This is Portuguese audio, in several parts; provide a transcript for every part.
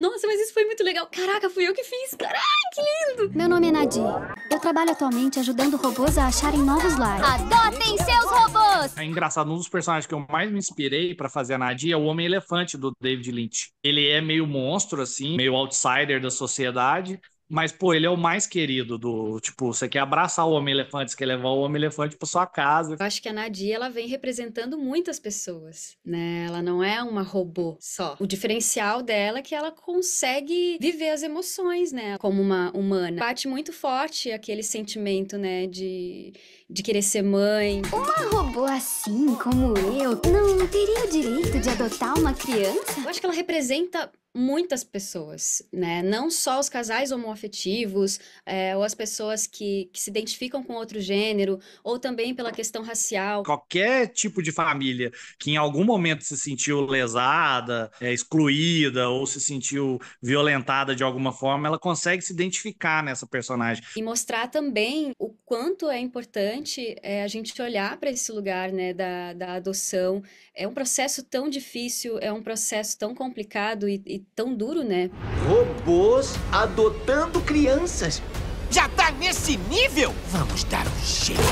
Nossa, mas isso foi muito legal. Caraca, fui eu que fiz. Caraca, que lindo! Meu nome é Nadir. Eu trabalho atualmente ajudando robôs a acharem novos lares. Adotem seus robôs! É engraçado, um dos personagens que eu mais me inspirei para fazer a Nadir é o Homem-Elefante do David Lynch. Ele é meio monstro, assim, meio outsider da sociedade, mas, pô, ele é o mais querido do. Tipo, você quer abraçar o Homem-Elefante, você quer levar o Homem-Elefante para sua casa. Eu acho que a Nadia, ela vem representando muitas pessoas, né? Ela não é uma robô só. O diferencial dela é que ela consegue viver as emoções, né? Como uma humana. Bate muito forte aquele sentimento, né? De, de querer ser mãe. Uma robô assim, como eu, não teria o direito de adotar uma criança? Eu acho que ela representa muitas pessoas, né? Não só os casais homoafetivos, é, ou as pessoas que, que se identificam com outro gênero, ou também pela questão racial. Qualquer tipo de família que em algum momento se sentiu lesada, é, excluída, ou se sentiu violentada de alguma forma, ela consegue se identificar nessa personagem. E mostrar também o quanto é importante é, a gente olhar para esse lugar né, da, da adoção. É um processo tão difícil, é um processo tão complicado e, e tão duro, né? Robôs adotando crianças. Já tá nesse nível? Vamos dar um jeito.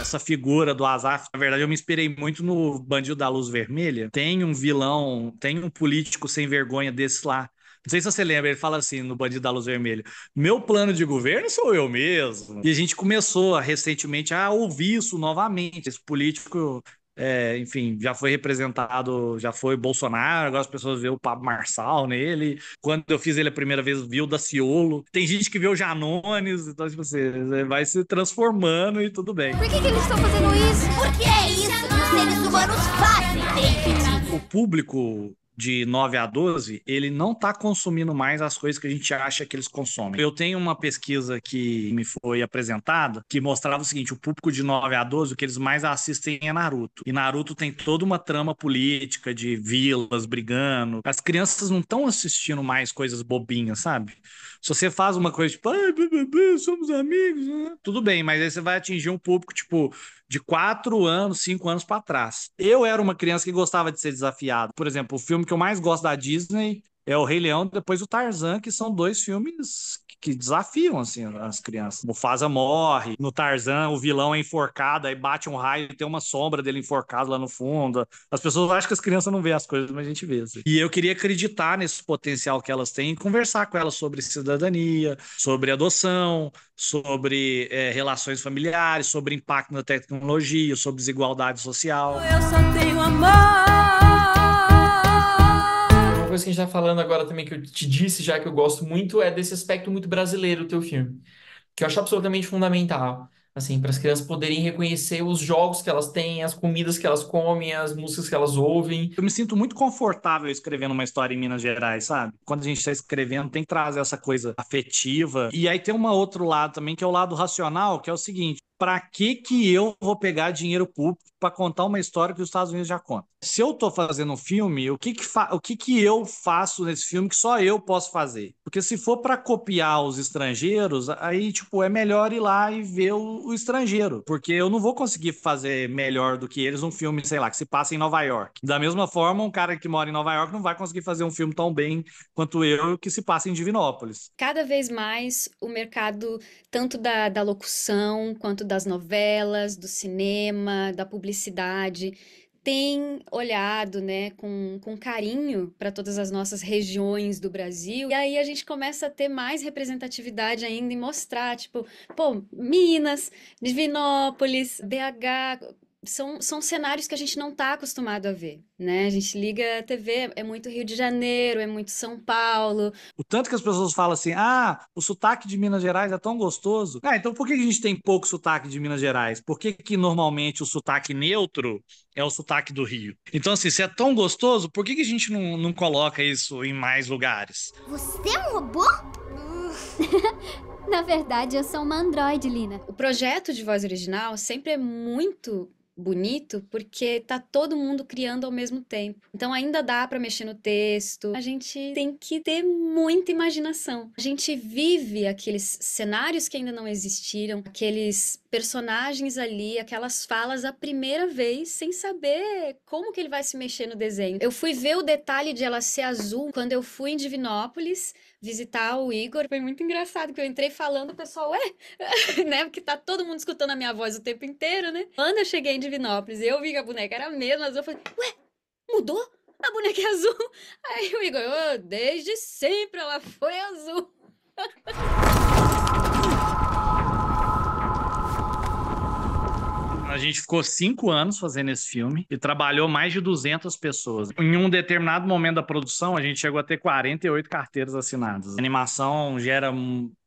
essa figura do Azaf, na verdade, eu me inspirei muito no Bandido da Luz Vermelha. Tem um vilão, tem um político sem vergonha desse lá, não sei se você lembra, ele fala assim no Bandido da Luz Vermelha: meu plano de governo sou eu mesmo. E a gente começou recentemente a ouvir isso novamente. Esse político é, enfim, já foi representado, já foi Bolsonaro, agora as pessoas vê o Pablo Marçal nele. Quando eu fiz ele a primeira vez, viu o Daciolo. Tem gente que vê o Janones, então, tipo assim, vai se transformando e tudo bem. Por que, que eles estão fazendo isso? Porque é isso que os seres humanos fazem, David. O público de 9 a 12, ele não está consumindo mais as coisas que a gente acha que eles consomem. Eu tenho uma pesquisa que me foi apresentada que mostrava o seguinte: o público de 9 a 12, o que eles mais assistem é Naruto. E Naruto tem toda uma trama política de vilas brigando. As crianças não estão assistindo mais coisas bobinhas, sabe? Se você faz uma coisa tipo, ai, bê, bê, bê, somos amigos, né? tudo bem, mas aí você vai atingir um público tipo de 4 anos, 5 anos para trás. Eu era uma criança que gostava de ser desafiado. Por exemplo, o filme filme que eu mais gosto da Disney é o Rei Leão, depois o Tarzan, que são dois filmes que desafiam assim as crianças. Mufasa morre, no Tarzan o vilão é enforcado, aí bate um raio, e tem uma sombra dele enforcado lá no fundo. As pessoas acham que as crianças não vêem as coisas, mas a gente vê. Assim. E eu queria acreditar nesse potencial que elas têm e conversar com elas sobre cidadania, sobre adoção, sobre é, relações familiares, sobre impacto na tecnologia, sobre desigualdade social. Eu só tenho amor coisa que a gente está falando agora também, que eu te disse já que eu gosto muito, é desse aspecto muito brasileiro do teu filme, que eu acho absolutamente fundamental, assim, para as crianças poderem reconhecer os jogos que elas têm, as comidas que elas comem, as músicas que elas ouvem. Eu me sinto muito confortável escrevendo uma história em Minas Gerais, sabe? Quando a gente está escrevendo, tem que trazer essa coisa afetiva. E aí tem um outro lado também, que é o lado racional, que é o seguinte: para que que eu vou pegar dinheiro público para contar uma história que os Estados Unidos já contam. Se eu estou fazendo um filme, o que que, o que que eu faço nesse filme que só eu posso fazer? Porque se for para copiar os estrangeiros, aí tipo é melhor ir lá e ver o, o, estrangeiro, porque eu não vou conseguir fazer melhor do que eles um filme, sei lá, que se passa em Nova York. Da mesma forma, um cara que mora em Nova York não vai conseguir fazer um filme tão bem quanto eu que se passa em Divinópolis. Cada vez mais o mercado tanto da, da locução quanto das novelas, do cinema, da publicidade publicidade tem olhado né, com, com carinho para todas as nossas regiões do Brasil. E aí a gente começa a ter mais representatividade ainda e mostrar, tipo, pô, Minas, Divinópolis, BH, são, são cenários que a gente não está acostumado a ver, né? A gente liga a TV, é muito Rio de Janeiro, é muito São Paulo. O tanto que as pessoas falam assim, ah, o sotaque de Minas Gerais é tão gostoso. Ah, então por que a gente tem pouco sotaque de Minas Gerais? Por que, que normalmente o sotaque neutro é o sotaque do Rio? Então, assim, se é tão gostoso, por que, que a gente não, não coloca isso em mais lugares? Você é um robô? Na verdade, eu sou uma androide, Lina. O projeto de voz original sempre é muito bonito porque tá todo mundo criando ao mesmo tempo. Então ainda dá para mexer no texto. A gente tem que ter muita imaginação. A gente vive aqueles cenários que ainda não existiram, aqueles personagens ali, aquelas falas a primeira vez, sem saber como que ele vai se mexer no desenho. Eu fui ver o detalhe de ela ser azul quando eu fui em Divinópolis visitar o Igor. Foi muito engraçado que eu entrei falando, o pessoal, ué, né? Porque tá todo mundo escutando a minha voz o tempo inteiro, né? Quando eu cheguei em Divinópolis, eu vi que a boneca era a mesma azul, eu falei, ué, mudou? A boneca é azul. Aí o Igor, oh, desde sempre ela foi azul. gente ficou cinco anos fazendo esse filme e trabalhou mais de 200 pessoas. Em um determinado momento da produção, a gente chegou a ter 48 carteiras assinadas. A animação gera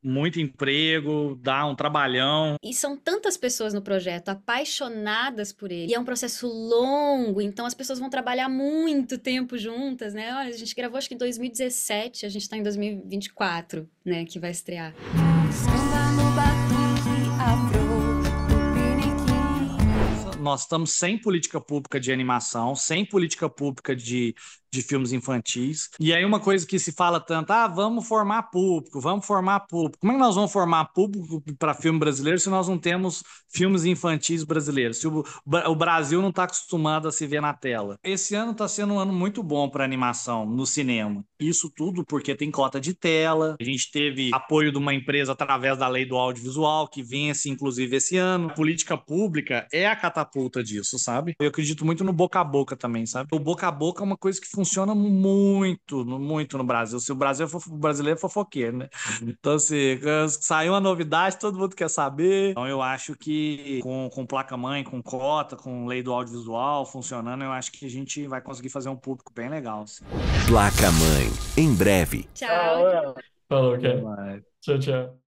muito emprego, dá um trabalhão. E são tantas pessoas no projeto apaixonadas por ele. E é um processo longo, então as pessoas vão trabalhar muito tempo juntas, né? Olha, a gente gravou acho que em 2017, a gente tá em 2024, né, que vai estrear. Samba nós estamos sem política pública de animação, sem política pública de de filmes infantis. E aí uma coisa que se fala tanto, ah, vamos formar público, vamos formar público. Como é que nós vamos formar público para filme brasileiro se nós não temos filmes infantis brasileiros? Se o, o Brasil não está acostumado a se ver na tela. Esse ano está sendo um ano muito bom para animação no cinema. Isso tudo porque tem cota de tela, a gente teve apoio de uma empresa através da lei do audiovisual, que vence inclusive esse ano. A política pública é a catapulta disso, sabe? Eu acredito muito no boca a boca também, sabe? O boca a boca é uma coisa que funciona muito, muito no Brasil. Se o Brasil é for o brasileiro é fofoqueiro, né? Uhum. Então, assim, saiu uma novidade, todo mundo quer saber. Então, eu acho que com, com placa-mãe, com cota, com lei do audiovisual funcionando, eu acho que a gente vai conseguir fazer um público bem legal. Assim. Placa-mãe, em breve. Tchau. Falou, cara. Tchau, tchau.